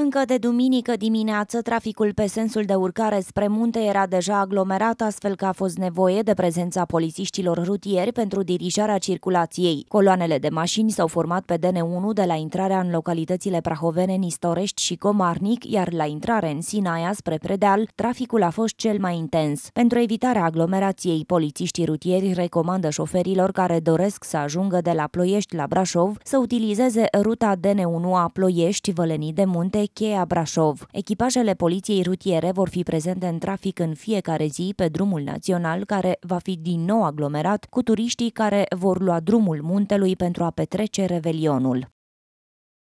Încă de duminică dimineață, traficul pe sensul de urcare spre munte era deja aglomerat, astfel că a fost nevoie de prezența polițiștilor rutieri pentru dirijarea circulației. Coloanele de mașini s-au format pe DN1 de la intrarea în localitățile prahovene Nistorești și Comarnic, iar la intrare în Sinaia spre Predeal, traficul a fost cel mai intens. Pentru evitarea aglomerației, polițiștii rutieri recomandă șoferilor care doresc să ajungă de la Ploiești la Brașov să utilizeze ruta DN1 a Ploiești, Vălenii de Munte, Cheia Brașov. Echipajele poliției rutiere vor fi prezente în trafic în fiecare zi pe drumul național, care va fi din nou aglomerat cu turiștii care vor lua drumul muntelui pentru a petrece revelionul.